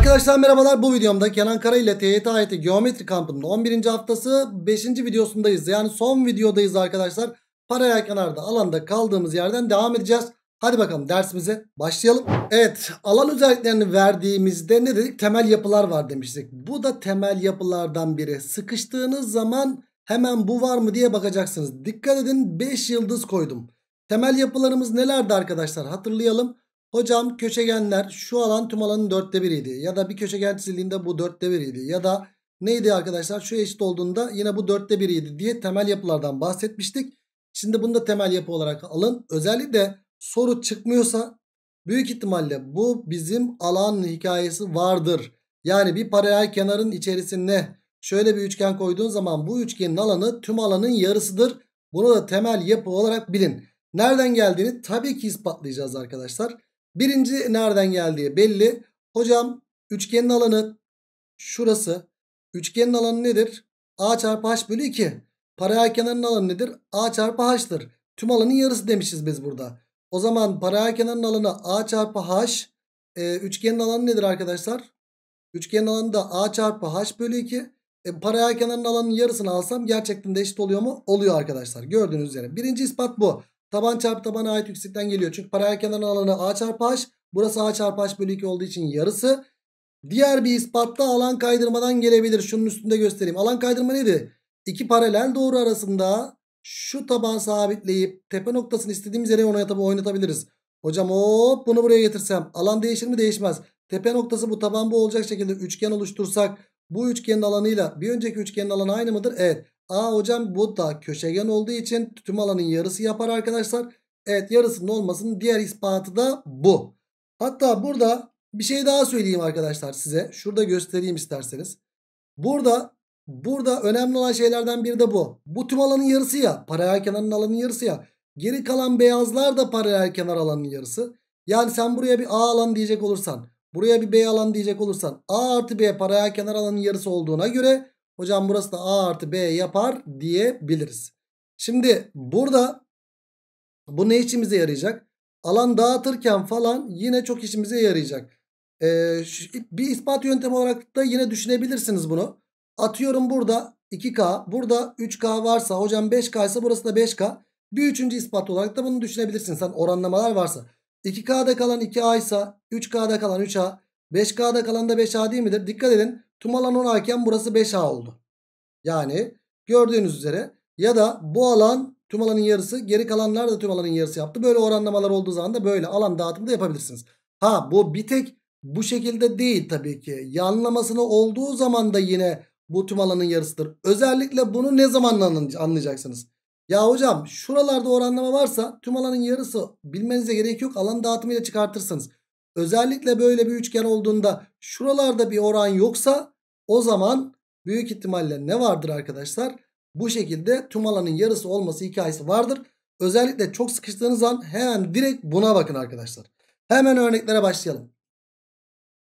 Arkadaşlar merhabalar bu videomda Kenan Kara ile TYT AYT Geometri kampının 11. haftası 5. videosundayız. Yani son videodayız arkadaşlar. Paralel kenarda alanda kaldığımız yerden devam edeceğiz. Hadi bakalım dersimize başlayalım. Evet alan özelliklerini verdiğimizde ne dedik? Temel yapılar var demiştik. Bu da temel yapılardan biri. Sıkıştığınız zaman hemen bu var mı diye bakacaksınız. Dikkat edin 5 yıldız koydum. Temel yapılarımız nelerdi arkadaşlar hatırlayalım. Hocam köşegenler şu alan tüm alanın dörtte biriydi. Ya da bir köşegen çizildiğinde bu dörtte biriydi. Ya da neydi arkadaşlar şu eşit olduğunda yine bu dörtte biriydi diye temel yapılardan bahsetmiştik. Şimdi bunu da temel yapı olarak alın. Özellikle soru çıkmıyorsa büyük ihtimalle bu bizim alan hikayesi vardır. Yani bir paralel kenarın içerisine şöyle bir üçgen koyduğun zaman bu üçgenin alanı tüm alanın yarısıdır. Bunu da temel yapı olarak bilin. Nereden geldiğini tabii ki ispatlayacağız arkadaşlar. Birinci nereden geldiği belli. Hocam üçgenin alanı şurası. Üçgenin alanı nedir? A çarpı h bölü 2. Paralel kenarın alanı nedir? A çarpı h'tır. Tüm alanın yarısı demişiz biz burada. O zaman paralel kenarın alanı A çarpı h. E, üçgenin alanı nedir arkadaşlar? Üçgenin alanı da A çarpı h bölü 2. E, paralel kenarın alanının yarısını alsam gerçekten de eşit oluyor mu? Oluyor arkadaşlar. Gördüğünüz üzere. Birinci ispat bu. Taban çarpı tabana ait yüksekten geliyor. Çünkü paralel kenarın alanı A çarpı H. Burası A çarpı H bölü 2 olduğu için yarısı. Diğer bir ispatta alan kaydırmadan gelebilir. Şunun üstünde göstereyim. Alan kaydırma neydi? İki paralel doğru arasında şu taban sabitleyip tepe noktasını istediğimiz yere oynatabiliriz. Hocam hop bunu buraya getirsem alan değişir mi değişmez. Tepe noktası bu taban bu olacak şekilde üçgen oluştursak bu üçgenin alanıyla bir önceki üçgenin alanı aynı mıdır? Evet. A hocam bu da köşegen olduğu için tüm alanın yarısı yapar arkadaşlar. Evet yarısının olmasının diğer ispatı da bu. Hatta burada bir şey daha söyleyeyim arkadaşlar size. Şurada göstereyim isterseniz. Burada burada önemli olan şeylerden biri de bu. Bu tüm alanın yarısı ya. Paralel kenarın alanın yarısı ya. Geri kalan beyazlar da paralel kenar alanın yarısı. Yani sen buraya bir A alan diyecek olursan. Buraya bir B alan diyecek olursan. A artı B paralel kenar alanın yarısı olduğuna göre Hocam burası da A artı B yapar diyebiliriz. Şimdi burada bu ne işimize yarayacak? Alan dağıtırken falan yine çok işimize yarayacak. Ee, bir ispat yöntemi olarak da yine düşünebilirsiniz bunu. Atıyorum burada 2K, burada 3K varsa hocam 5K ise burası da 5K. Bir üçüncü ispat olarak da bunu düşünebilirsin sen oranlamalar varsa. 2K'da kalan 2A ise 3K'da kalan 3A, 5K'da kalan da 5A değil midir? Dikkat edin Tüm alan 10 iken burası 5A oldu. Yani gördüğünüz üzere ya da bu alan tüm alanın yarısı geri kalanlar da tüm alanın yarısı yaptı. Böyle oranlamalar olduğu zaman da böyle alan dağıtımı da yapabilirsiniz. Ha bu bir tek bu şekilde değil tabii ki. Yanlamasını olduğu zaman da yine bu tüm alanın yarısıdır. Özellikle bunu ne zaman anlayacaksınız? Ya hocam şuralarda oranlama varsa tüm alanın yarısı bilmenize gerek yok. Alan dağıtımıyla çıkartırsınız. Özellikle böyle bir üçgen olduğunda şuralarda bir oran yoksa o zaman büyük ihtimalle ne vardır arkadaşlar? Bu şekilde tüm alanın yarısı olması hikayesi vardır. Özellikle çok sıkıştığınız an hemen direkt buna bakın arkadaşlar. Hemen örneklere başlayalım.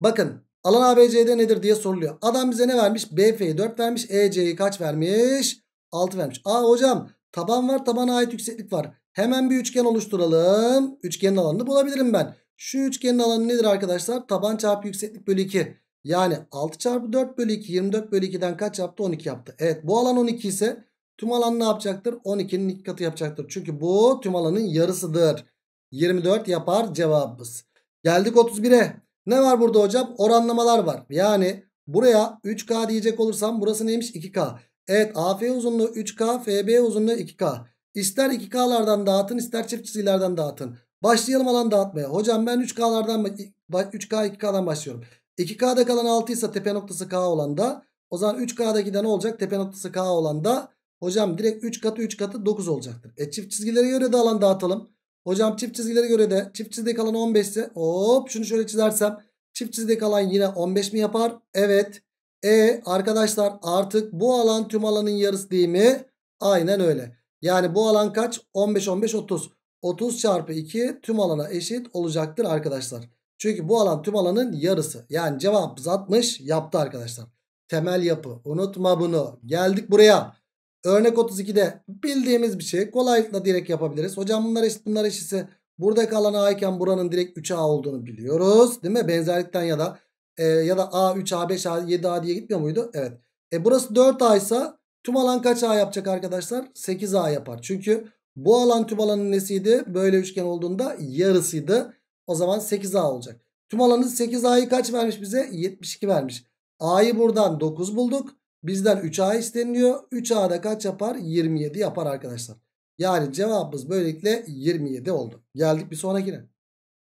Bakın alan ABC'de nedir diye soruluyor. Adam bize ne vermiş? BF'yi 4 vermiş. EC'yi kaç vermiş? 6 vermiş. Aa hocam taban var tabana ait yükseklik var. Hemen bir üçgen oluşturalım. Üçgenin alanını bulabilirim ben. Şu üçgenin alanı nedir arkadaşlar? Taban çarpı yükseklik bölü 2. Yani 6 çarpı 4 bölü 2 24 bölü 2'den kaç yaptı? 12 yaptı. Evet bu alan 12 ise tüm alan ne yapacaktır? 12'nin iki katı yapacaktır. Çünkü bu tüm alanın yarısıdır. 24 yapar cevabımız. Geldik 31'e. Ne var burada hocam? Oranlamalar var. Yani buraya 3K diyecek olursam burası neymiş? 2K. Evet AF uzunluğu 3K, FB uzunluğu 2K. İster 2K'lardan dağıtın ister çift çizgilerden dağıtın. Başlayalım alan dağıtmaya. Hocam ben 3K'lardan 3K 2K'dan başlıyorum. 2K'da kalan 6 ise tepe noktası K olan da o zaman 3K'daki de ne olacak? Tepe noktası K olan da hocam direkt 3 katı 3 katı 9 olacaktır. E çift çizgilere göre de alan dağıtalım. Hocam çift çizgilere göre de çift çizgide kalan 15 ise hop şunu şöyle çizersem çift çizgide kalan yine 15 mi yapar? Evet. E arkadaşlar artık bu alan tüm alanın yarısı değil mi? Aynen öyle. Yani bu alan kaç? 15 15 30. 30 çarpı 2 tüm alana eşit olacaktır arkadaşlar. Çünkü bu alan tüm alanın yarısı. Yani cevap 60 yaptı arkadaşlar. Temel yapı unutma bunu. Geldik buraya. Örnek 32'de bildiğimiz bir şey. Kolaylıkla direkt yapabiliriz. Hocam bunlar eşit bunlar eşitse buradaki alan A iken buranın direkt 3A olduğunu biliyoruz. Değil mi? Benzerlikten ya da e, ya da A 3A 5A 7A diye gitmiyor muydu? Evet. E burası 4A ise tüm alan kaç A yapacak arkadaşlar? 8A yapar. Çünkü bu alan tüm alanın nesiydi? Böyle üçgen olduğunda yarısıydı. O zaman 8A olacak. Tüm alanı 8A'yı kaç vermiş bize? 72 vermiş. A'yı buradan 9 bulduk. Bizden 3A isteniliyor. 3A'da kaç yapar? 27 yapar arkadaşlar. Yani cevabımız böylelikle 27 oldu. Geldik bir sonrakine.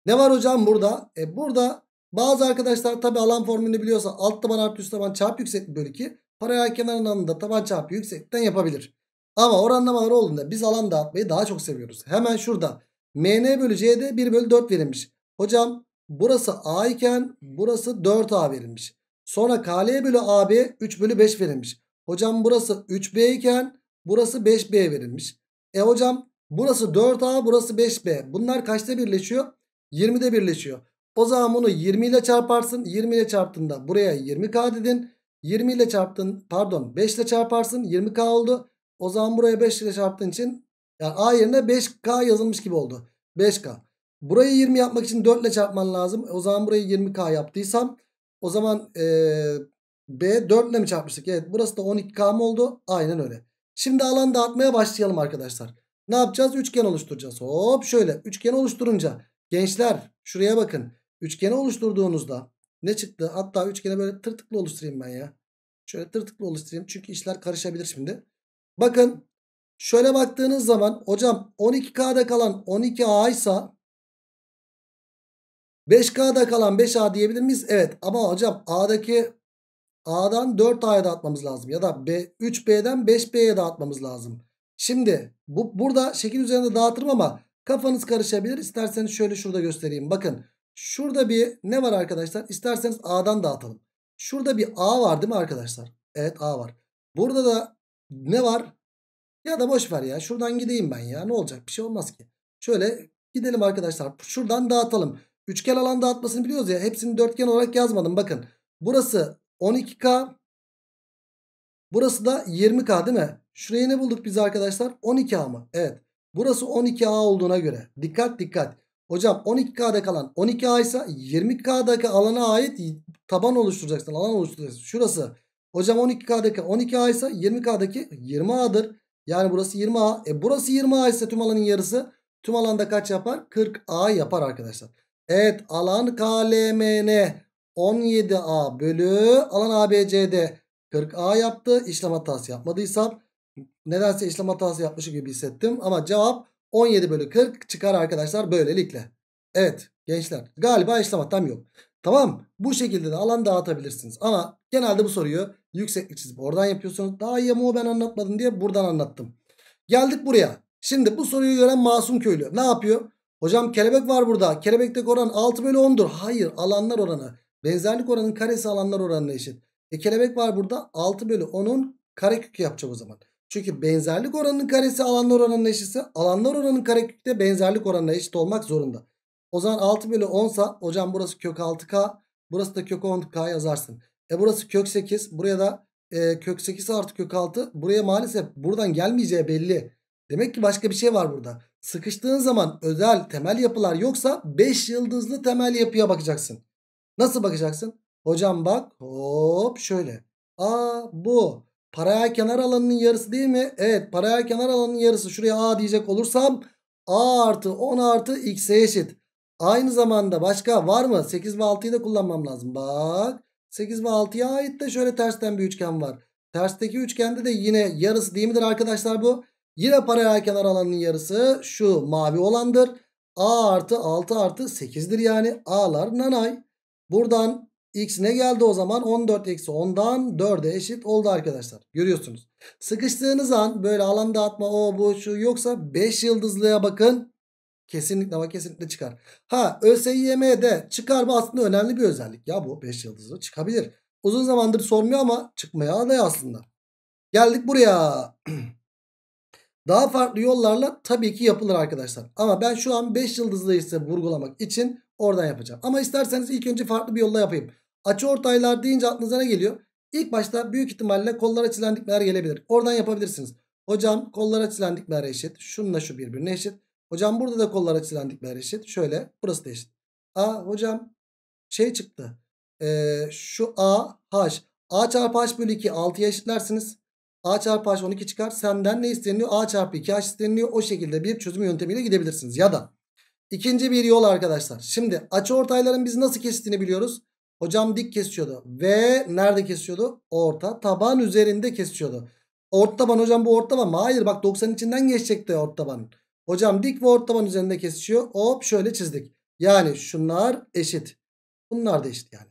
Ne var hocam burada? E burada bazı arkadaşlar tabi alan formülünü biliyorsa alt taban artı üst taban çarp yükseklik bölü 2. Paralel kenarın alanında taban çarpı yüksekten yapabilir. Ama oranlamalar olduğunda biz alan dağıtmayı daha çok seviyoruz. Hemen şurada MN bölü C'de 1 bölü 4 verilmiş. Hocam burası A iken burası 4A verilmiş. Sonra KL bölü AB 3 bölü 5 verilmiş. Hocam burası 3B iken burası 5B verilmiş. E hocam burası 4A burası 5B. Bunlar kaçta birleşiyor? 20'de birleşiyor. O zaman bunu 20 ile çarparsın. 20 ile çarptığında buraya 20K dedin. 20 ile çarptın pardon 5 ile çarparsın 20K oldu. O zaman buraya 5 ile çarptığın için yani A yerine 5K yazılmış gibi oldu. 5K. Burayı 20 yapmak için 4 ile çarpman lazım. O zaman burayı 20K yaptıysam o zaman ee, B 4 ile mi çarpmıştık? Evet burası da 12K mı oldu? Aynen öyle. Şimdi alan dağıtmaya başlayalım arkadaşlar. Ne yapacağız? Üçgen oluşturacağız. Hop şöyle üçgen oluşturunca gençler şuraya bakın. Üçgeni oluşturduğunuzda ne çıktı? Hatta üçgene böyle tırtıklı oluşturayım ben ya. Şöyle tırtıklı oluşturayım. Çünkü işler karışabilir şimdi. Bakın şöyle baktığınız zaman hocam 12K'da kalan 12A ise 5K'da kalan 5A diyebilir miyiz? Evet ama hocam A'daki A'dan 4A'ya da atmamız lazım. Ya da B, 3B'den 5B'ye dağıtmamız lazım. Şimdi bu, burada şekil üzerinde dağıtırım ama kafanız karışabilir. İsterseniz şöyle şurada göstereyim. Bakın şurada bir ne var arkadaşlar? İsterseniz A'dan dağıtalım. Şurada bir A var değil mi arkadaşlar? Evet A var. Burada da ne var? Ya da boş ver ya. Şuradan gideyim ben ya. Ne olacak? Bir şey olmaz ki. Şöyle gidelim arkadaşlar. Şuradan dağıtalım. Üçgen alan dağıtmasını biliyoruz ya. Hepsini dörtgen olarak yazmadım. Bakın. Burası 12K. Burası da 20K değil mi? Şurayı ne bulduk biz arkadaşlar? 12A mı? Evet. Burası 12A olduğuna göre. Dikkat dikkat. Hocam 12K'da kalan 12A ise 20K'daki alana ait taban oluşturacaksın. Alan oluşturacaksın. Şurası Hocam 12K'daki 12A ise 20K'daki 20A'dır. Yani burası 20A. E burası 20A ise tüm alanın yarısı. Tüm alanda kaç yapar? 40A yapar arkadaşlar. Evet alan KLMN 17A bölü alan ABCD 40A yaptı. İşlem hatası yapmadıysam nedense işlem hatası yapmış gibi hissettim. Ama cevap 17 bölü 40 çıkar arkadaşlar böylelikle. Evet gençler galiba işlem hatam yok. Tamam bu şekilde de alan dağıtabilirsiniz. Ama genelde bu soruyu yükseklik çizip oradan yapıyorsunuz. Daha iyi ama o ben anlatmadım diye buradan anlattım. Geldik buraya. Şimdi bu soruyu gören masum köylü ne yapıyor? Hocam kelebek var burada. Kelebekteki oran 6 bölü 10'dur. Hayır alanlar oranı. Benzerlik oranın karesi alanlar oranına eşit. E kelebek var burada. 6 bölü 10'un karekökü yapacağım o zaman. Çünkü benzerlik oranının karesi alanlar oranına eşitse alanlar oranının karekökü de benzerlik oranına eşit olmak zorunda. O zaman 6 bölü 10 sa hocam burası kök 6k. Burası da kök 10k yazarsın. E burası kök 8. Buraya da e, kök 8 artı kök 6. Buraya maalesef buradan gelmeyeceği belli. Demek ki başka bir şey var burada. Sıkıştığın zaman özel temel yapılar yoksa 5 yıldızlı temel yapıya bakacaksın. Nasıl bakacaksın? Hocam bak hop şöyle. Aa bu paraya kenar alanının yarısı değil mi? Evet paraya kenar alanının yarısı şuraya A diyecek olursam A artı 10 artı X'e eşit. Aynı zamanda başka var mı? 8 ve 6'yı da kullanmam lazım. Bak 8 ve 6'ya ait de şöyle tersten bir üçgen var. Tersteki üçgende de yine yarısı değil midir arkadaşlar bu? Yine paralel kenar alanının yarısı şu mavi olandır. A artı 6 artı 8'dir yani. A'lar nanay. Buradan x ne geldi o zaman? 14 eksi 10'dan 4'e eşit oldu arkadaşlar. Görüyorsunuz. Sıkıştığınız an böyle alan dağıtma o bu şu yoksa 5 yıldızlıya bakın. Kesinlikle ama kesinlikle çıkar. Ha ÖSYM'de çıkar mı aslında önemli bir özellik. Ya bu 5 yıldızlı çıkabilir. Uzun zamandır sormuyor ama çıkmaya aday aslında. Geldik buraya. Daha farklı yollarla tabii ki yapılır arkadaşlar. Ama ben şu an 5 yıldızlı ise vurgulamak için oradan yapacağım. Ama isterseniz ilk önce farklı bir yolla yapayım. Açı ortaylar deyince aklınıza ne geliyor? İlk başta büyük ihtimalle kollar açılan dikmeler gelebilir. Oradan yapabilirsiniz. Hocam kollar açılan dikmeler eşit. Şununla şu birbirine eşit. Hocam burada da kollar açılan dikler eşit. Şöyle burası da eşit. A hocam şey çıktı. Ee, şu A H. A çarpı H bölü 2 6'ya eşitlersiniz. A çarpı H 12 çıkar. Senden ne isteniyor? A çarpı 2 H isteniyor. O şekilde bir çözüm yöntemiyle gidebilirsiniz. Ya da ikinci bir yol arkadaşlar. Şimdi açı ortayların biz nasıl kestiğini biliyoruz. Hocam dik kesiyordu. Ve nerede kesiyordu? Orta taban üzerinde kesiyordu. Orta taban hocam bu orta taban mı? Hayır bak 90 içinden geçecekti orta tabanın. Hocam dik ve taban üzerinde kesişiyor. Hop şöyle çizdik. Yani şunlar eşit. Bunlar da eşit yani.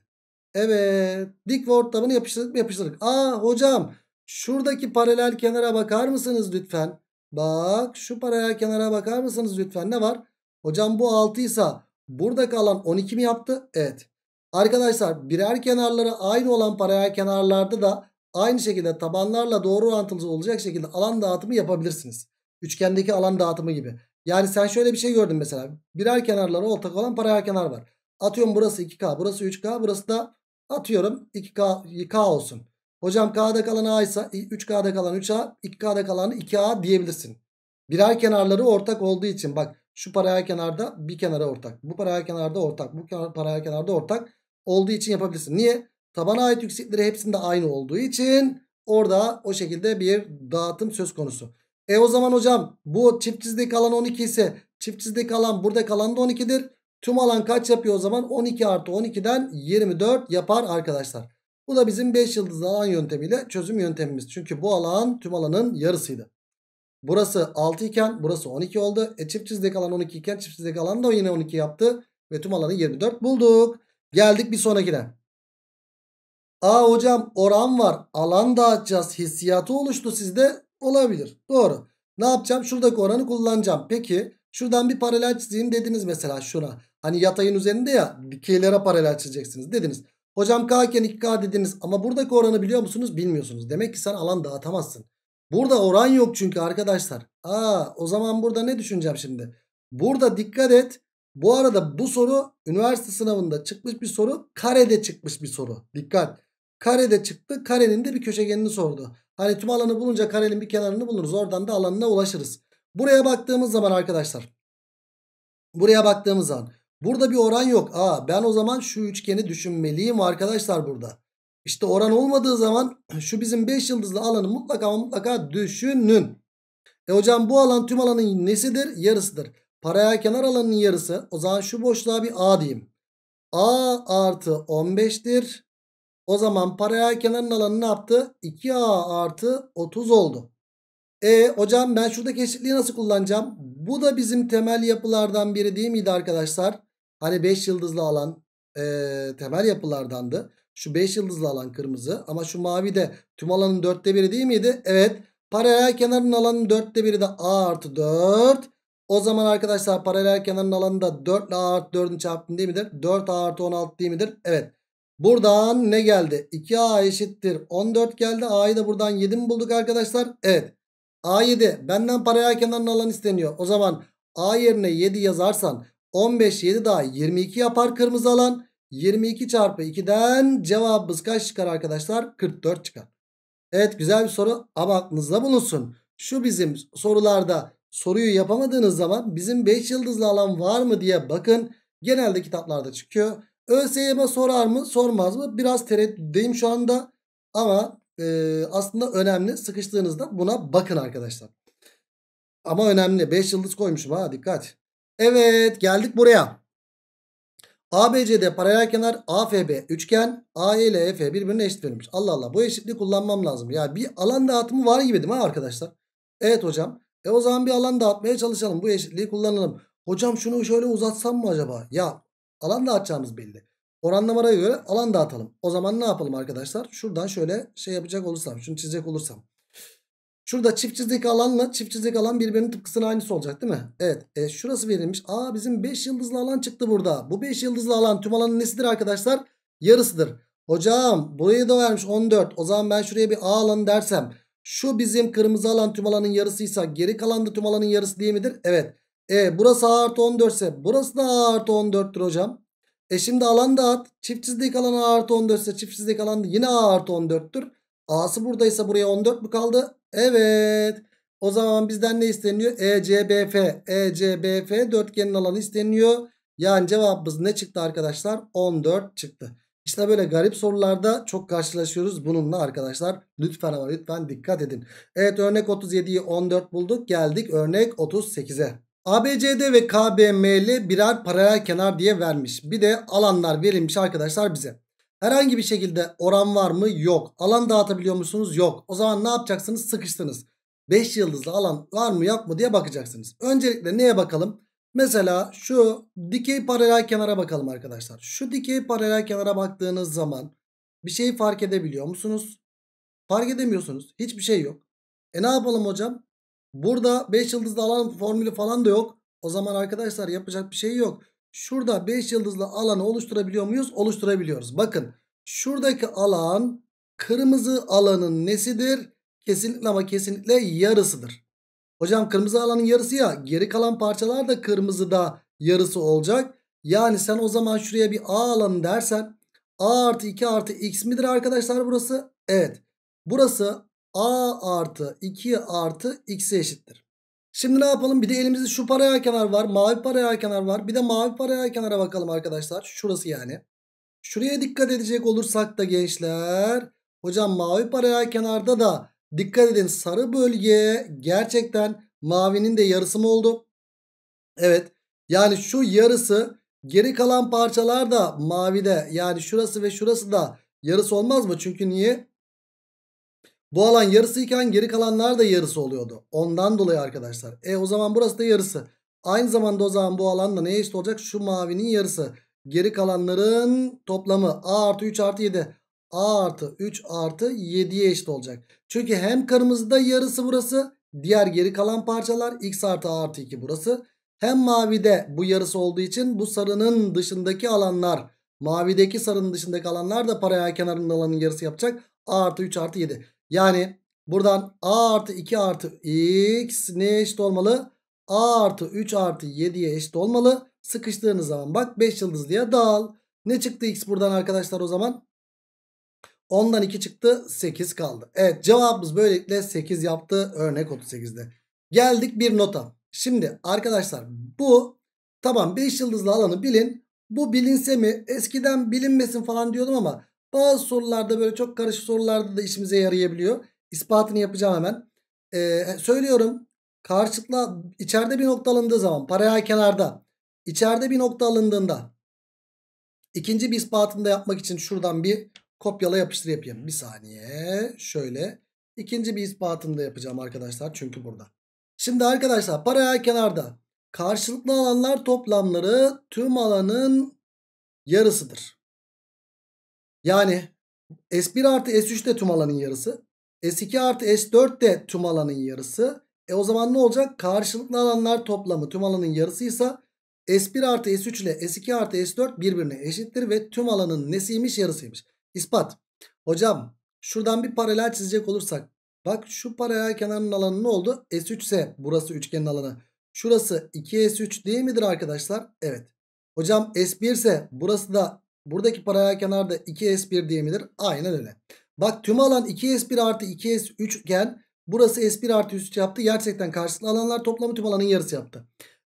Evet. Dik ve ortamını yapıştırdık mı yapıştırdık. Aa hocam şuradaki paralel kenara bakar mısınız lütfen? Bak şu paralel kenara bakar mısınız lütfen? Ne var? Hocam bu 6 ise burada kalan 12 mi yaptı? Evet. Arkadaşlar birer kenarları aynı olan paralel kenarlarda da aynı şekilde tabanlarla doğru orantılı olacak şekilde alan dağıtımı yapabilirsiniz. Üçgendeki alan dağıtımı gibi. Yani sen şöyle bir şey gördün mesela. Birer kenarları ortak olan paralel kenar var. Atıyorum burası 2K, burası 3K, burası da atıyorum 2K, K olsun. Hocam K'da kalan A ise 3K'da kalan 3A, 2K'da kalan 2A diyebilirsin. Birer kenarları ortak olduğu için bak şu paralel kenarda bir kenara ortak. Bu paralel kenarda ortak. Bu paralel kenarda ortak olduğu için yapabilirsin. Niye? Tabana ait yüksekleri hepsinde aynı olduğu için orada o şekilde bir dağıtım söz konusu. E o zaman hocam bu çift çizdeki alan 12 ise çift çizdeki alan burada kalan da 12'dir. Tüm alan kaç yapıyor o zaman? 12 artı 12'den 24 yapar arkadaşlar. Bu da bizim 5 yıldızlı alan yöntemiyle çözüm yöntemimiz. Çünkü bu alan tüm alanın yarısıydı. Burası 6 iken burası 12 oldu. E çift çizdeki alan 12 iken çift çizdeki alan da yine 12 yaptı. Ve tüm alanı 24 bulduk. Geldik bir sonrakine. Aa hocam oran var. Alan dağıtacağız. Hissiyatı oluştu sizde. Olabilir. Doğru. Ne yapacağım? Şuradaki oranı kullanacağım. Peki şuradan bir paralel çizeyim dediniz mesela şuna. Hani yatayın üzerinde ya dikeylere paralel çizeceksiniz dediniz. Hocam K iken 2K dediniz ama buradaki oranı biliyor musunuz? Bilmiyorsunuz. Demek ki sen alan dağıtamazsın. Burada oran yok çünkü arkadaşlar. Aa o zaman burada ne düşüneceğim şimdi? Burada dikkat et. Bu arada bu soru üniversite sınavında çıkmış bir soru. Karede çıkmış bir soru. Dikkat. Karede çıktı. Karenin de bir köşegenini sordu. Hani tüm alanı bulunca karenin bir kenarını buluruz. Oradan da alanına ulaşırız. Buraya baktığımız zaman arkadaşlar. Buraya baktığımız zaman. Burada bir oran yok. Aa, ben o zaman şu üçgeni düşünmeliyim arkadaşlar burada. İşte oran olmadığı zaman şu bizim 5 yıldızlı alanı mutlaka mutlaka düşünün. E hocam bu alan tüm alanın nesidir? Yarısıdır. Paraya kenar alanının yarısı. O zaman şu boşluğa bir A diyeyim. A artı 15'tir. O zaman paralel kenarın alanı ne yaptı? 2A artı 30 oldu. E hocam ben şuradaki eşitliği nasıl kullanacağım? Bu da bizim temel yapılardan biri değil miydi arkadaşlar? Hani 5 yıldızlı alan e, temel yapılardandı. Şu 5 yıldızlı alan kırmızı ama şu mavi de tüm alanın 4'te biri değil miydi? Evet. Paralel kenarın alanının 4'te biri de A artı 4. O zaman arkadaşlar paralel kenarın alanında 4 ile A artı 4'ün çarpımı değil midir? 4 A artı 16 değil midir? Evet. Buradan ne geldi? 2A eşittir 14 geldi. A'yı da buradan 7 mi bulduk arkadaşlar? Evet. A7 benden paraya kenarını alan isteniyor. O zaman A yerine 7 yazarsan 15 7 daha 22 yapar kırmızı alan. 22 çarpı 2'den cevabımız kaç çıkar arkadaşlar? 44 çıkar. Evet güzel bir soru ama aklınızda bulunsun. Şu bizim sorularda soruyu yapamadığınız zaman bizim 5 yıldızlı alan var mı diye bakın. Genelde kitaplarda çıkıyor. ÖSYM e sorar mı sormaz mı? Biraz tereddütteyim şu anda ama e, aslında önemli. Sıkıştığınızda buna bakın arkadaşlar. Ama önemli. 5 yıldız koymuşum ha dikkat. Evet geldik buraya. ABCD paralel kenar AFB üçgen AE ile EF birbirine eşit verilmiş. Allah Allah bu eşitliği kullanmam lazım. Ya bir alan dağıtımı var gibi değil mi arkadaşlar? Evet hocam. E o zaman bir alan dağıtmaya çalışalım. Bu eşitliği kullanalım. Hocam şunu şöyle uzatsam mı acaba? Ya Alan dağıtacağımız belli. Oranlamalara göre alan dağıtalım. O zaman ne yapalım arkadaşlar? Şuradan şöyle şey yapacak olursam. Şunu çizecek olursam. Şurada çift çizdik alanla çift çizdik alan birbirinin tıpkısının aynısı olacak değil mi? Evet. E, şurası verilmiş. Aa bizim 5 yıldızlı alan çıktı burada. Bu 5 yıldızlı alan tüm alanın nesidir arkadaşlar? Yarısıdır. Hocam burayı da vermiş 14. O zaman ben şuraya bir A alanı dersem. Şu bizim kırmızı alan tüm alanın yarısıysa geri kalan da tüm alanın yarısı değil midir? Evet. E burası A artı 14 ise burası da A artı 14'tür hocam. E şimdi alan dağıt. Çift çizdik alan A artı 14 ise çift çizdik alan yine A artı 14'tür. A'sı buradaysa buraya 14 mü kaldı? Evet. O zaman bizden ne isteniyor? ECBF. ECBF dörtgenin alanı isteniyor. Yani cevabımız ne çıktı arkadaşlar? 14 çıktı. İşte böyle garip sorularda çok karşılaşıyoruz bununla arkadaşlar. Lütfen ama lütfen dikkat edin. Evet örnek 37'yi 14 bulduk. Geldik örnek 38'e. ABCD ve KBML birer paralel kenar diye vermiş. Bir de alanlar verilmiş arkadaşlar bize. Herhangi bir şekilde oran var mı? Yok. Alan dağıtabiliyor musunuz? Yok. O zaman ne yapacaksınız? Sıkıştınız. 5 yıldızlı alan var mı yok mu diye bakacaksınız. Öncelikle neye bakalım? Mesela şu dikey paralel kenara bakalım arkadaşlar. Şu dikey paralel kenara baktığınız zaman bir şey fark edebiliyor musunuz? Fark edemiyorsunuz. Hiçbir şey yok. E ne yapalım hocam? Burada 5 yıldızlı alan formülü falan da yok. O zaman arkadaşlar yapacak bir şey yok. Şurada 5 yıldızlı alanı oluşturabiliyor muyuz? Oluşturabiliyoruz. Bakın şuradaki alan kırmızı alanın nesidir? Kesinlikle ama kesinlikle yarısıdır. Hocam kırmızı alanın yarısı ya geri kalan parçalar da kırmızıda yarısı olacak. Yani sen o zaman şuraya bir A alanı dersen A artı 2 artı X midir arkadaşlar burası? Evet. Burası a artı 2 artı x'e eşittir. Şimdi ne yapalım? Bir de elimizde şu paraya kenar var. Mavi paraya kenar var. Bir de mavi paraya kenara bakalım arkadaşlar. Şurası yani. Şuraya dikkat edecek olursak da gençler. Hocam mavi paraya kenarda da dikkat edin sarı bölge gerçekten mavinin de yarısı mı oldu? Evet. Yani şu yarısı geri kalan parçalar da mavide yani şurası ve şurası da yarısı olmaz mı? Çünkü niye? Bu alan yarısı iken geri kalanlar da yarısı oluyordu. Ondan dolayı arkadaşlar. E o zaman burası da yarısı. Aynı zamanda o zaman bu alanda neye eşit olacak? Şu mavinin yarısı. Geri kalanların toplamı. A artı 3 artı 7. A artı 3 artı 7'ye eşit olacak. Çünkü hem kırmızıda yarısı burası. Diğer geri kalan parçalar x artı a artı 2 burası. Hem mavide bu yarısı olduğu için bu sarının dışındaki alanlar mavideki sarının dışındaki alanlar da paraya kenarının alanın yarısı yapacak. A artı 3 artı 7. Yani buradan a artı 2 artı x ne eşit olmalı? a artı 3 artı 7'ye eşit olmalı. Sıkıştığınız zaman bak 5 yıldız diye dağıl. Ne çıktı x buradan arkadaşlar o zaman? 10'dan 2 çıktı 8 kaldı. Evet cevabımız böylelikle 8 yaptı örnek 38'de. Geldik bir nota. Şimdi arkadaşlar bu tamam 5 yıldızlı alanı bilin. Bu bilinse mi eskiden bilinmesin falan diyordum ama bazı sorularda böyle çok karışık sorularda da işimize yarayabiliyor. İspatını yapacağım hemen. Ee, söylüyorum karşılıkla içeride bir nokta alındığı zaman paralel kenarda içeride bir nokta alındığında ikinci bir ispatını da yapmak için şuradan bir kopyala yapıştır yapayım. Bir saniye şöyle ikinci bir ispatını da yapacağım arkadaşlar çünkü burada. Şimdi arkadaşlar paralel kenarda karşılıklı alanlar toplamları tüm alanın yarısıdır. Yani S1 artı S3 de tüm alanın yarısı. S2 artı S4 de tüm alanın yarısı. E o zaman ne olacak? Karşılıklı alanlar toplamı tüm alanın yarısıysa S1 artı S3 ile S2 artı S4 birbirine eşittir ve tüm alanın nesiymiş yarısıymış. İspat. Hocam şuradan bir paralel çizecek olursak. Bak şu paralel kenarın alanı ne oldu? S3 ise burası üçgenin alanı. Şurası 2S3 değil midir arkadaşlar? Evet. Hocam S1 ise burası da Buradaki paralel kenar da 2S1 diye midir? Aynen öyle. Bak tüm alan 2S1 artı 2S3 iken burası S1 artı S3 yaptı. Gerçekten karşılıklı alanlar toplamı tüm alanın yarısı yaptı.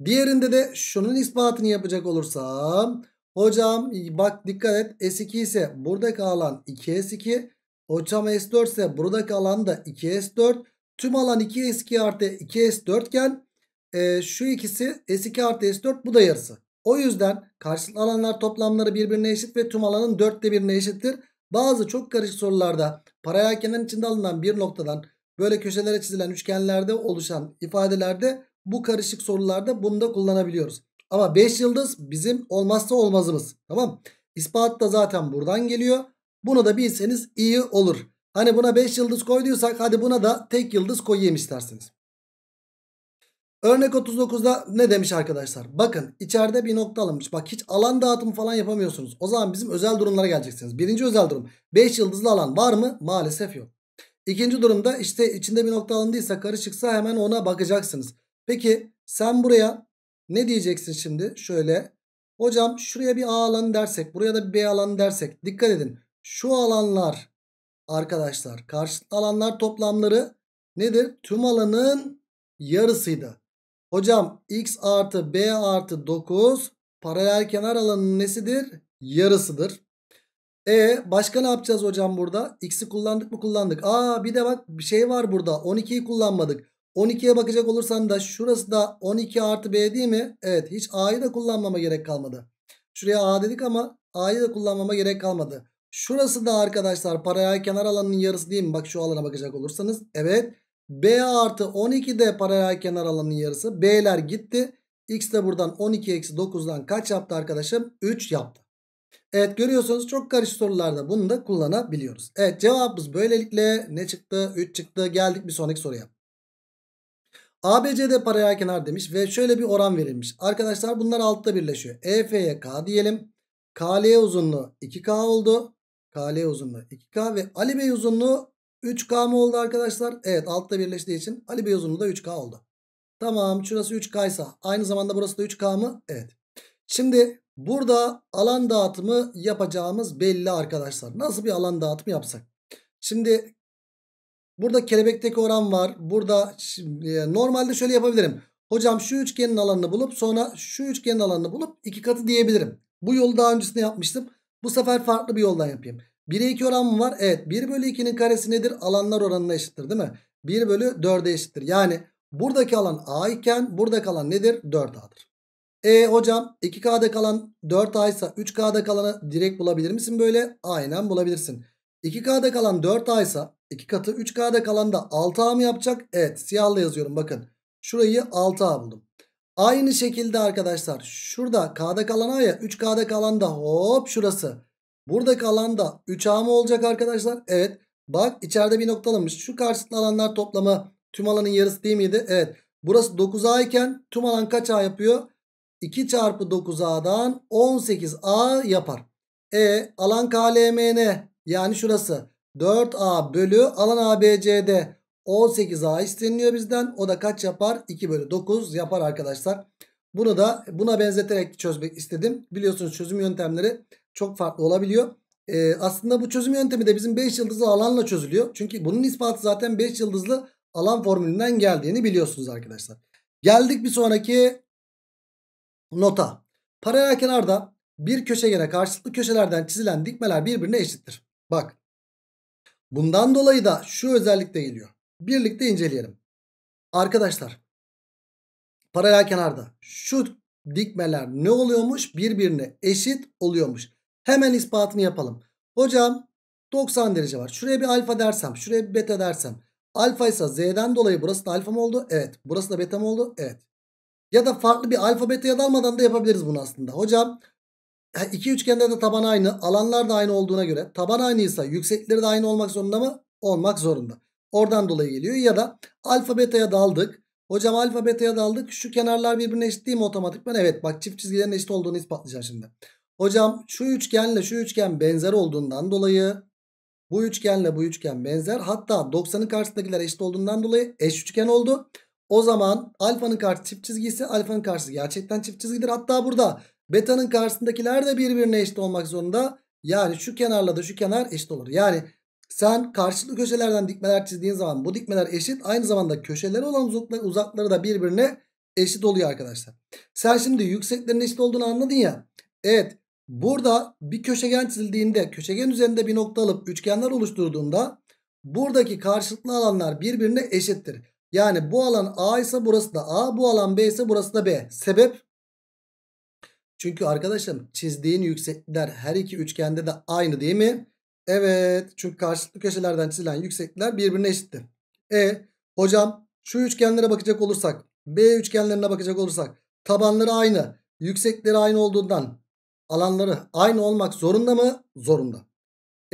Diğerinde de şunun ispatını yapacak olursam. Hocam bak dikkat et S2 ise buradaki alan 2S2. Hocam S4 ise buradaki alan da 2S4. Tüm alan 2S2 artı 2S4 iken e, şu ikisi S2 artı S4 bu da yarısı. O yüzden karşılıklı alanlar toplamları birbirine eşit ve tüm alanın dörtte birine eşittir. Bazı çok karışık sorularda paralel kenar içinde alınan bir noktadan böyle köşelere çizilen üçgenlerde oluşan ifadelerde bu karışık sorularda bunu da kullanabiliyoruz. Ama 5 yıldız bizim olmazsa olmazımız. Tamam. İspat da zaten buradan geliyor. Bunu da bilseniz iyi olur. Hani buna 5 yıldız koyduysak hadi buna da tek yıldız koyayım isterseniz. Örnek 39'da ne demiş arkadaşlar? Bakın içeride bir nokta alınmış. Bak hiç alan dağıtımı falan yapamıyorsunuz. O zaman bizim özel durumlara geleceksiniz. Birinci özel durum 5 yıldızlı alan var mı? Maalesef yok. İkinci durumda işte içinde bir nokta alındıysa karışıksa hemen ona bakacaksınız. Peki sen buraya ne diyeceksin şimdi? Şöyle hocam şuraya bir A alanı dersek buraya da bir B alanı dersek dikkat edin. Şu alanlar arkadaşlar karşı alanlar toplamları nedir? Tüm alanın yarısıydı. Hocam x artı b artı 9 paralel kenar alanının nesidir? Yarısıdır. E başka ne yapacağız hocam burada? X'i kullandık mı kullandık. Aa bir de bak bir şey var burada. 12'yi kullanmadık. 12'ye bakacak olursan da şurası da 12 artı B değil mi? Evet hiç A'yı da kullanmama gerek kalmadı. Şuraya A dedik ama A'yı da kullanmama gerek kalmadı. Şurası da arkadaşlar paralel kenar alanının yarısı değil mi? Bak şu alana bakacak olursanız. Evet B artı 12 de paralel kenar alanının yarısı. B'ler gitti. X de buradan 12 eksi 9'dan kaç yaptı arkadaşım? 3 yaptı. Evet görüyorsunuz çok karışık sorularda bunu da kullanabiliyoruz. Evet cevabımız böylelikle ne çıktı? 3 çıktı. Geldik bir sonraki soruya. ABCD paralel kenar demiş ve şöyle bir oran verilmiş. Arkadaşlar bunlar altta birleşiyor. EF'ye K diyelim. KL uzunluğu 2K oldu. KL uzunluğu 2K ve Ali Bey uzunluğu 3K mı oldu arkadaşlar? Evet altta birleştiği için Ali Bey uzunluğu da 3K oldu. Tamam şurası 3K ise aynı zamanda burası da 3K mı? Evet. Şimdi burada alan dağıtımı yapacağımız belli arkadaşlar. Nasıl bir alan dağıtımı yapsak? Şimdi burada kelebekteki oran var. Burada şimdi, e, normalde şöyle yapabilirim. Hocam şu üçgenin alanını bulup sonra şu üçgenin alanını bulup iki katı diyebilirim. Bu yolu daha öncesinde yapmıştım. Bu sefer farklı bir yoldan yapayım. 1'e 2 oranım var. Evet 1 bölü 2'nin karesi nedir? Alanlar oranına eşittir değil mi? 1 bölü 4'e eşittir. Yani buradaki alan A iken buradaki alan nedir? 4A'dır. E hocam 2K'da kalan 4A ise 3K'da kalanı direkt bulabilir misin böyle? Aynen bulabilirsin. 2K'da kalan 4A ise 2 katı 3K'da kalan da 6A mı yapacak? Evet siyahla yazıyorum bakın. Şurayı 6A buldum. Aynı şekilde arkadaşlar şurada K'da kalan A ya 3K'da kalan da hop şurası. Buradaki alanda 3A mı olacak arkadaşlar? Evet. Bak içeride bir noktalanmış. Şu karşısında alanlar toplamı tüm alanın yarısı değil miydi? Evet. Burası 9A iken tüm alan kaç A yapıyor? 2 çarpı 9A'dan 18A yapar. E alan KLMN yani şurası 4A bölü alan ABCD 18A isteniliyor bizden. O da kaç yapar? 2 bölü 9 yapar arkadaşlar. Bunu da buna benzeterek çözmek istedim. Biliyorsunuz çözüm yöntemleri çok farklı olabiliyor. E, aslında bu çözüm yöntemi de bizim 5 yıldızlı alanla çözülüyor. Çünkü bunun ispatı zaten 5 yıldızlı alan formülünden geldiğini biliyorsunuz arkadaşlar. Geldik bir sonraki nota. Paralel kenarda bir köşegene karşılıklı köşelerden çizilen dikmeler birbirine eşittir. Bak. Bundan dolayı da şu özellik de geliyor. Birlikte inceleyelim. Arkadaşlar paralel kenarda şu dikmeler ne oluyormuş? Birbirine eşit oluyormuş. Hemen ispatını yapalım. Hocam 90 derece var. Şuraya bir alfa dersem, şuraya bir beta dersem. Alfa ise z'den dolayı burası da alfa mı oldu? Evet. Burası da beta mı oldu? Evet. Ya da farklı bir alfa beta beta'ya dalmadan da yapabiliriz bunu aslında. Hocam iki üçgende de taban aynı. Alanlar da aynı olduğuna göre taban aynıysa yüksekleri de aynı olmak zorunda mı? Olmak zorunda. Oradan dolayı geliyor. Ya da alfa beta'ya daldık. Hocam alfa beta'ya daldık. Şu kenarlar birbirine eşit değil mi otomatikman? Evet bak çift çizgilerin eşit olduğunu ispatlayacağım şimdi. Hocam şu üçgenle şu üçgen benzer olduğundan dolayı bu üçgenle bu üçgen benzer. Hatta 90'ın karşısındakiler eşit olduğundan dolayı eş üçgen oldu. O zaman alfanın karşı çift çizgisi alfanın karşısı gerçekten çift çizgidir. Hatta burada betanın karşısındakiler de birbirine eşit olmak zorunda. Yani şu kenarla da şu kenar eşit olur. Yani sen karşılıklı köşelerden dikmeler çizdiğin zaman bu dikmeler eşit. Aynı zamanda köşeleri olan uzakları, uzakları da birbirine eşit oluyor arkadaşlar. Sen şimdi yükseklerin eşit olduğunu anladın ya. Evet Burada bir köşegen çizildiğinde köşegen üzerinde bir nokta alıp üçgenler oluşturduğunda buradaki karşılıklı alanlar birbirine eşittir. Yani bu alan A ise burası da A, bu alan B ise burası da B. Sebep? Çünkü arkadaşım çizdiğin yüksekler her iki üçgende de aynı değil mi? Evet. Çünkü karşılıklı köşelerden çizilen yüksekler birbirine eşittir. E hocam şu üçgenlere bakacak olursak B üçgenlerine bakacak olursak tabanları aynı. Yüksekleri aynı olduğundan alanları aynı olmak zorunda mı? Zorunda.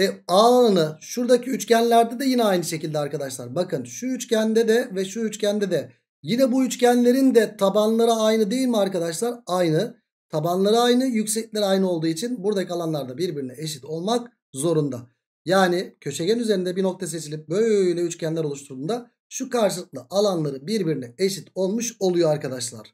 E alanı şuradaki üçgenlerde de yine aynı şekilde arkadaşlar. Bakın şu üçgende de ve şu üçgende de yine bu üçgenlerin de tabanları aynı değil mi arkadaşlar? Aynı. Tabanları aynı, yüksekleri aynı olduğu için buradaki alanlar da birbirine eşit olmak zorunda. Yani köşegen üzerinde bir nokta seçilip böyle üçgenler oluşturduğunda şu karşılıklı alanları birbirine eşit olmuş oluyor arkadaşlar.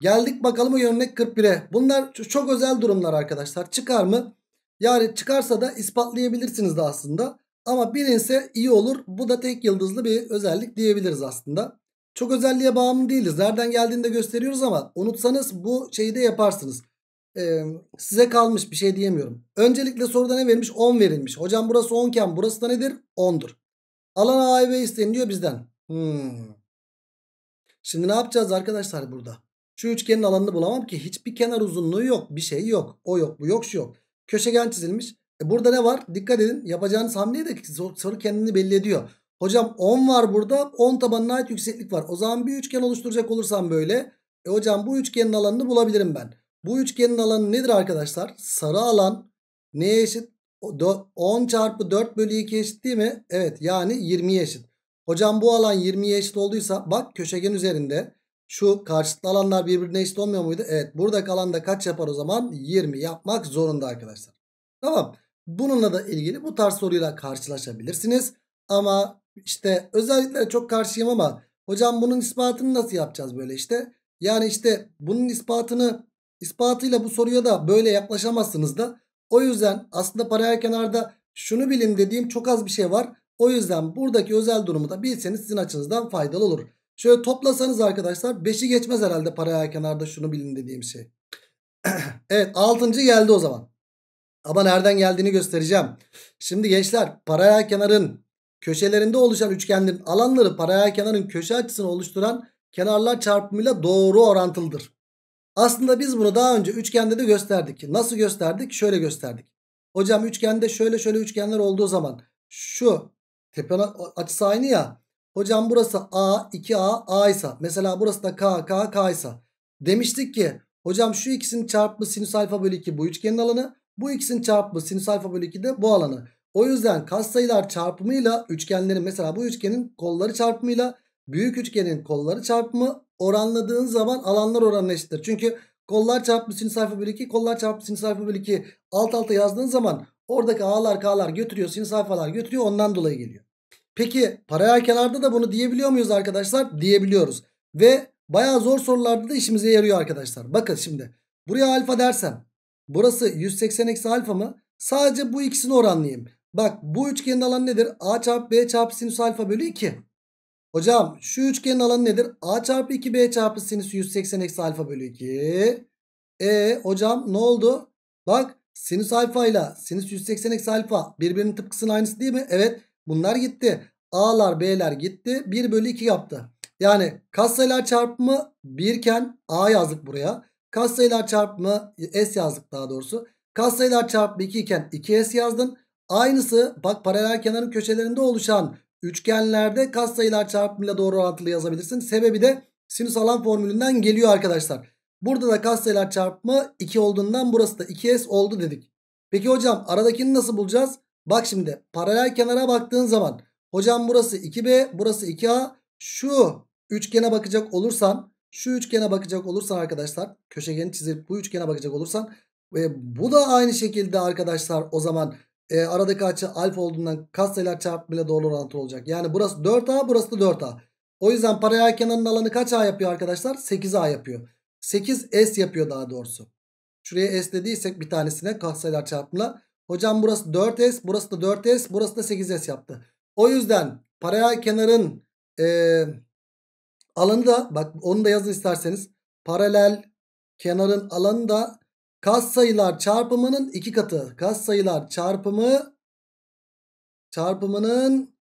Geldik bakalım örnek 41'e. Bunlar çok özel durumlar arkadaşlar. Çıkar mı? Yani çıkarsa da ispatlayabilirsiniz de aslında. Ama bilinse iyi olur. Bu da tek yıldızlı bir özellik diyebiliriz aslında. Çok özelliğe bağımlı değiliz. Nereden geldiğini de gösteriyoruz ama unutsanız bu şeyi de yaparsınız. Ee, size kalmış bir şey diyemiyorum. Öncelikle soruda ne verilmiş? 10 verilmiş. Hocam burası 10 iken burası da nedir? 10'dur. Alan A ve B isteniliyor bizden. Hmm. Şimdi ne yapacağız arkadaşlar burada? Şu üçgenin alanını bulamam ki. Hiçbir kenar uzunluğu yok. Bir şey yok. O yok bu yok şu yok. Köşegen çizilmiş. E burada ne var? Dikkat edin. Yapacağınız hamleye de soru kendini belli ediyor. Hocam 10 var burada. 10 tabanına ait yükseklik var. O zaman bir üçgen oluşturacak olursam böyle. E hocam bu üçgenin alanını bulabilirim ben. Bu üçgenin alanı nedir arkadaşlar? Sarı alan neye eşit? 10 çarpı 4 bölü 2 eşit değil mi? Evet yani 20'ye eşit. Hocam bu alan 20'ye eşit olduysa bak köşegen üzerinde şu karşılıklı alanlar birbirine eşit olmuyor muydu? Evet. Burada kalan da kaç yapar o zaman? 20 yapmak zorunda arkadaşlar. Tamam. Bununla da ilgili bu tarz soruyla karşılaşabilirsiniz. Ama işte özelliklere çok karşıyım ama hocam bunun ispatını nasıl yapacağız böyle işte? Yani işte bunun ispatını ispatıyla bu soruya da böyle yaklaşamazsınız da. O yüzden aslında paralel kenarda şunu bilin dediğim çok az bir şey var. O yüzden buradaki özel durumu da bilseniz sizin açınızdan faydalı olur. Şöyle toplasanız arkadaşlar 5'i geçmez herhalde paraya kenarda şunu bilin dediğim şey. evet 6. geldi o zaman. Ama nereden geldiğini göstereceğim. Şimdi gençler paraya kenarın köşelerinde oluşan üçgenlerin alanları paraya kenarın köşe açısını oluşturan kenarlar çarpımıyla doğru orantılıdır. Aslında biz bunu daha önce üçgende de gösterdik. Nasıl gösterdik? Şöyle gösterdik. Hocam üçgende şöyle şöyle üçgenler olduğu zaman şu tepe açısı aynı ya. Hocam burası A 2A A ise mesela burası da K K K ise demiştik ki hocam şu ikisinin çarpımı sinüs alfa bölü 2 bu üçgenin alanı bu ikisinin çarpımı sinüs alfa bölü 2 de bu alanı. O yüzden katsayılar çarpımıyla üçgenlerin mesela bu üçgenin kolları çarpımıyla büyük üçgenin kolları çarpımı oranladığın zaman alanlar oranına eşittir. Çünkü kollar çarpımı sinüs alfa bölü 2 kollar çarpımı sinüs alfa bölü 2 alt alta yazdığın zaman oradaki A'lar K'lar götürüyor sinüs alfalar götürüyor ondan dolayı geliyor. Peki paralel da bunu diyebiliyor muyuz arkadaşlar? Diyebiliyoruz. Ve bayağı zor sorularda da işimize yarıyor arkadaşlar. Bakın şimdi buraya alfa dersem burası 180 eksi alfa mı? Sadece bu ikisini oranlayayım. Bak bu üçgenin alanı nedir? A çarpı B çarpı sinüs alfa bölü 2. Hocam şu üçgenin alanı nedir? A çarpı 2 B çarpı sinüs 180 eksi alfa bölü 2. E hocam ne oldu? Bak sinüs alfa ile sinüs 180 eksi alfa birbirinin tıpkısının aynısı değil mi? Evet bunlar gitti. A'lar B'ler gitti. 1 bölü 2 yaptı. Yani katsayılar çarpımı 1 iken A yazdık buraya. Katsayılar çarpımı S yazdık daha doğrusu. Katsayılar çarpımı 2 iken 2S yazdın. Aynısı bak paralel kenarın köşelerinde oluşan üçgenlerde katsayılar çarpımıyla doğru orantılı yazabilirsin. Sebebi de sinüs alan formülünden geliyor arkadaşlar. Burada da katsayılar çarpımı 2 olduğundan burası da 2S oldu dedik. Peki hocam aradakini nasıl bulacağız? Bak şimdi paralel kenara baktığın zaman Hocam burası 2B burası 2A. Şu üçgene bakacak olursan, şu üçgene bakacak olursan arkadaşlar köşegeni çizip bu üçgene bakacak olursan ve bu da aynı şekilde arkadaşlar o zaman e, aradaki açı alfa olduğundan katsayılar çarpımıyla doğru orantılı olacak. Yani burası 4A burası da 4A. O yüzden paralel kenarın alanı kaç A yapıyor arkadaşlar? 8A yapıyor. 8S yapıyor daha doğrusu. Şuraya S dediysek bir tanesine katsayılar çarpımıyla. Hocam burası 4S burası da 4S burası da 8S yaptı. O yüzden paralel kenarın e, alanı da bak onu da yazın isterseniz. Paralel kenarın alanı da kas sayılar çarpımının iki katı. Kas sayılar çarpımı çarpımının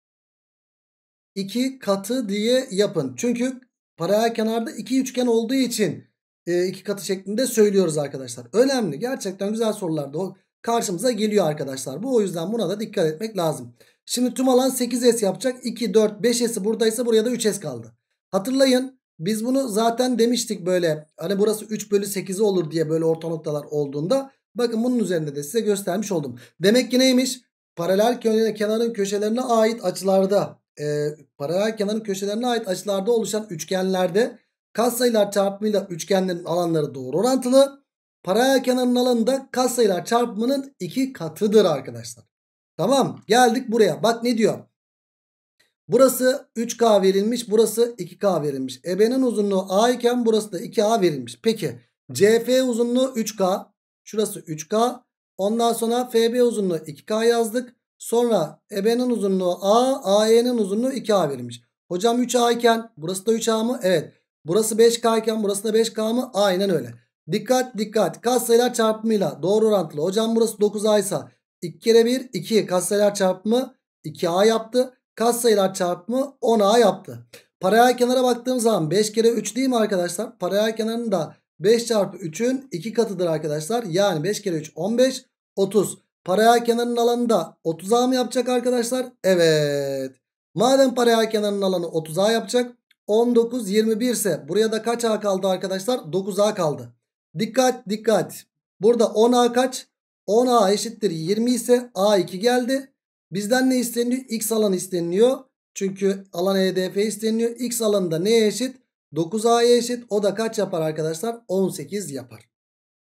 iki katı diye yapın. Çünkü paralel kenarda iki üçgen olduğu için e, iki katı şeklinde söylüyoruz arkadaşlar. Önemli. Gerçekten güzel sorulardı. O karşımıza geliyor arkadaşlar. Bu o yüzden buna da dikkat etmek lazım. Şimdi tüm alan 8S yapacak. 2, 4, 5S'i buradaysa buraya da 3S kaldı. Hatırlayın biz bunu zaten demiştik böyle hani burası 3 bölü 8'i olur diye böyle orta noktalar olduğunda. Bakın bunun üzerinde de size göstermiş oldum. Demek ki neymiş? Paralel kenarın köşelerine ait açılarda e, paralel kenarın köşelerine ait açılarda oluşan üçgenlerde katsayılar çarpımıyla üçgenlerin alanları doğru orantılı. Paralel kenarın alanı da katsayılar çarpımının iki katıdır arkadaşlar. Tamam geldik buraya. Bak ne diyor. Burası 3K verilmiş. Burası 2K verilmiş. EB'nin uzunluğu A iken burası da 2A verilmiş. Peki CF uzunluğu 3K. Şurası 3K. Ondan sonra FB uzunluğu 2K yazdık. Sonra EB'nin uzunluğu A. AE'nin uzunluğu 2A verilmiş. Hocam 3A iken burası da 3A mı? Evet. Burası 5K iken burası da 5K mı? Aynen öyle. Dikkat dikkat. Katsayılar çarpımıyla doğru orantılı. Hocam burası 9 aysa, ise 2 kere 1 2 katsayılar çarpımı 2A yaptı. Katsayılar çarpımı 10A yaptı. Paralel kenara baktığım zaman 5 kere 3 değil mi arkadaşlar? Paralel kenarın da 5 çarpı 3'ün 2 katıdır arkadaşlar. Yani 5 kere 3 15 30. Paralel kenarın alanı da 30A mı yapacak arkadaşlar? Evet. Madem paralel kenarın alanı 30A yapacak 19 21 ise buraya da kaç A kaldı arkadaşlar? 9A kaldı. Dikkat dikkat. Burada 10A kaç? 10A eşittir 20 ise A2 geldi. Bizden ne isteniliyor? X alanı isteniyor. Çünkü alan EDF isteniyor. X alanında neye eşit? 9A'ya eşit. O da kaç yapar arkadaşlar? 18 yapar.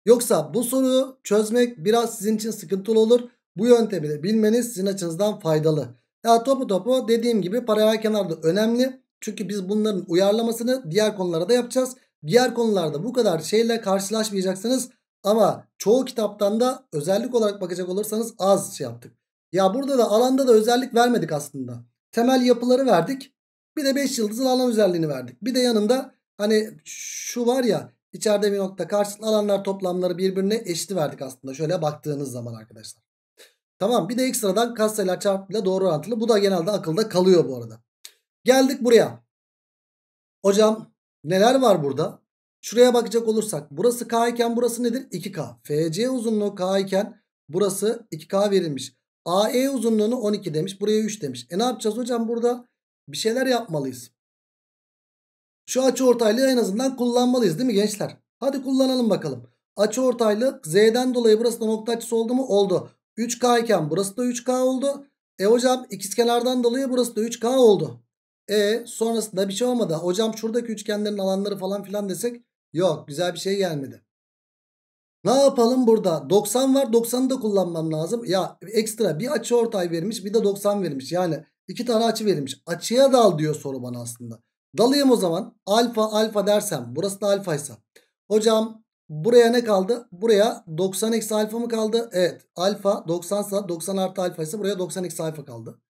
Yoksa bu soruyu çözmek biraz sizin için sıkıntılı olur. Bu yöntemi de bilmeniz sizin açınızdan faydalı. Ya topu topu dediğim gibi paralel kenar önemli. Çünkü biz bunların uyarlamasını diğer konulara da yapacağız. Diğer konularda bu kadar şeyle karşılaşmayacaksınız. Ama çoğu kitaptan da özellik olarak bakacak olursanız az şey yaptık. Ya burada da alanda da özellik vermedik aslında. Temel yapıları verdik. Bir de 5 yıldızlı alan özelliğini verdik. Bir de yanında hani şu var ya içeride bir nokta karşılıklı alanlar toplamları birbirine eşit verdik aslında. Şöyle baktığınız zaman arkadaşlar. Tamam bir de ekstradan kasteler sayılar çarpımıyla doğru orantılı. Bu da genelde akılda kalıyor bu arada. Geldik buraya. Hocam Neler var burada? Şuraya bakacak olursak burası K iken burası nedir? 2K. FC uzunluğu K iken burası 2K verilmiş. AE uzunluğunu 12 demiş. Buraya 3 demiş. E ne yapacağız hocam burada? Bir şeyler yapmalıyız. Şu açı en azından kullanmalıyız değil mi gençler? Hadi kullanalım bakalım. Açı Z'den dolayı burası da nokta açısı oldu mu? Oldu. 3K iken burası da 3K oldu. E hocam ikizkenardan dolayı burası da 3K oldu. E sonrasında bir şey olmadı. Hocam şuradaki üçgenlerin alanları falan filan desek yok güzel bir şey gelmedi. Ne yapalım burada? 90 var 90'ı da kullanmam lazım. Ya ekstra bir açı ortay vermiş bir de 90 vermiş. Yani iki tane açı verilmiş. Açıya dal diyor soru bana aslında. Dalayım o zaman. Alfa alfa dersem burası da alfaysa. Hocam buraya ne kaldı? Buraya 90 eksi alfa mı kaldı? Evet alfa 90 ise 90 artı alfa ise buraya 90 eksi alfa kaldı.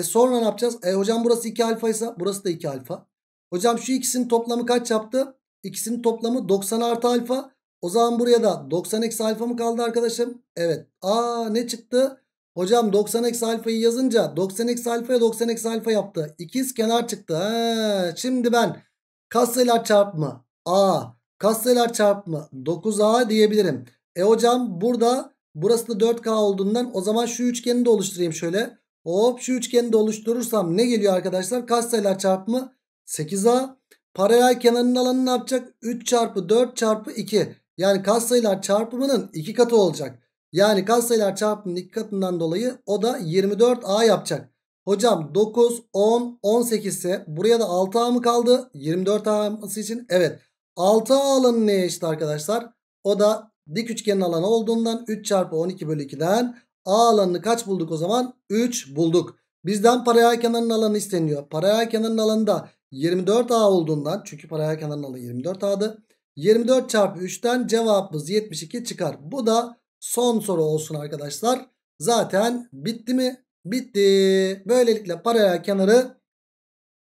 E sonra ne yapacağız? E hocam burası 2 alfa ise burası da 2 alfa. Hocam şu ikisinin toplamı kaç yaptı? İkisinin toplamı 90 artı alfa. O zaman buraya da 90 eksi alfa mı kaldı arkadaşım? Evet. Aa ne çıktı? Hocam 90 eksi alfayı yazınca 90 eksi alfaya 90 eksi alfa yaptı. İkiz kenar çıktı. Ha, şimdi ben kasteler çarpma A kasteler çarpma 9A diyebilirim. E hocam burada burası da 4K olduğundan o zaman şu üçgeni de oluşturayım şöyle. Hop şu üçgeni de oluşturursam ne geliyor arkadaşlar? Kaç sayılar çarpımı? 8A. Paralel kenarının alanı ne yapacak? 3 çarpı 4 çarpı 2. Yani kaç sayılar çarpımının 2 katı olacak. Yani kaç sayılar çarpımının 2 katından dolayı o da 24A yapacak. Hocam 9, 10, 18 ise buraya da 6A mı kaldı? 24A için evet. 6A alanı neye eşit arkadaşlar? O da dik üçgenin alanı olduğundan 3 çarpı 12 bölü 2'den A alanını kaç bulduk o zaman? 3 bulduk. Bizden paraya kenarın alanı isteniyor. Paraya kenarın alanı 24A olduğundan çünkü paraya kenarın alanı 24A'dı. 24 çarpı 3'ten cevabımız 72 çıkar. Bu da son soru olsun arkadaşlar. Zaten bitti mi? Bitti. Böylelikle paraya kenarı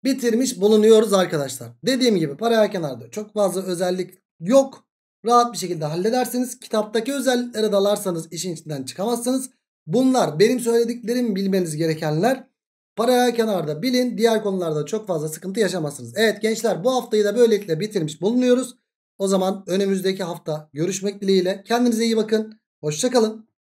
bitirmiş bulunuyoruz arkadaşlar. Dediğim gibi paralel kenarda çok fazla özellik yok. Rahat bir şekilde halledersiniz. Kitaptaki özelliklere dalarsanız işin içinden çıkamazsınız. Bunlar benim söylediklerim bilmeniz gerekenler. Paralel kenarda bilin. Diğer konularda çok fazla sıkıntı yaşamazsınız. Evet gençler bu haftayı da böylelikle bitirmiş bulunuyoruz. O zaman önümüzdeki hafta görüşmek dileğiyle. Kendinize iyi bakın. Hoşçakalın.